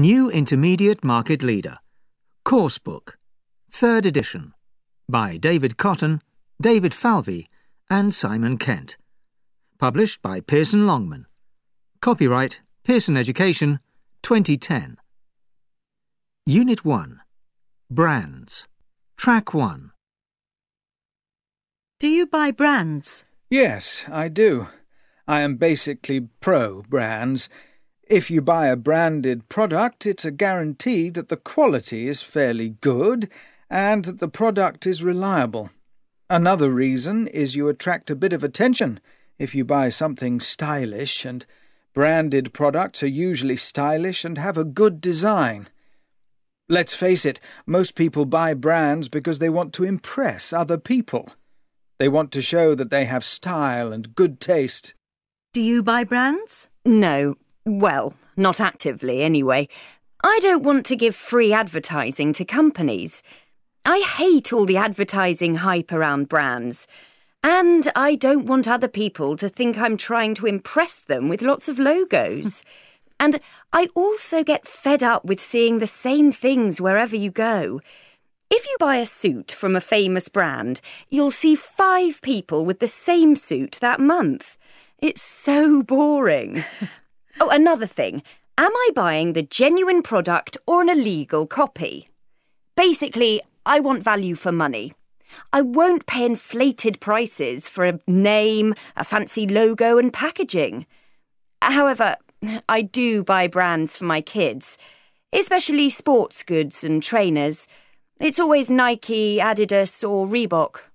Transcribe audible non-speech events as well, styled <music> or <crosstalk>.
New Intermediate Market Leader Course Book Third Edition by David Cotton, David Falvey and Simon Kent Published by Pearson Longman Copyright Pearson Education 2010 Unit 1 Brands Track 1 Do you buy brands? Yes, I do. I am basically pro-brands. If you buy a branded product, it's a guarantee that the quality is fairly good and that the product is reliable. Another reason is you attract a bit of attention if you buy something stylish, and branded products are usually stylish and have a good design. Let's face it, most people buy brands because they want to impress other people. They want to show that they have style and good taste. Do you buy brands? No, well, not actively, anyway. I don't want to give free advertising to companies. I hate all the advertising hype around brands. And I don't want other people to think I'm trying to impress them with lots of logos. <laughs> and I also get fed up with seeing the same things wherever you go. If you buy a suit from a famous brand, you'll see five people with the same suit that month. It's so boring. <laughs> Oh, another thing. Am I buying the genuine product or an illegal copy? Basically, I want value for money. I won't pay inflated prices for a name, a fancy logo, and packaging. However, I do buy brands for my kids, especially sports goods and trainers. It's always Nike, Adidas, or Reebok.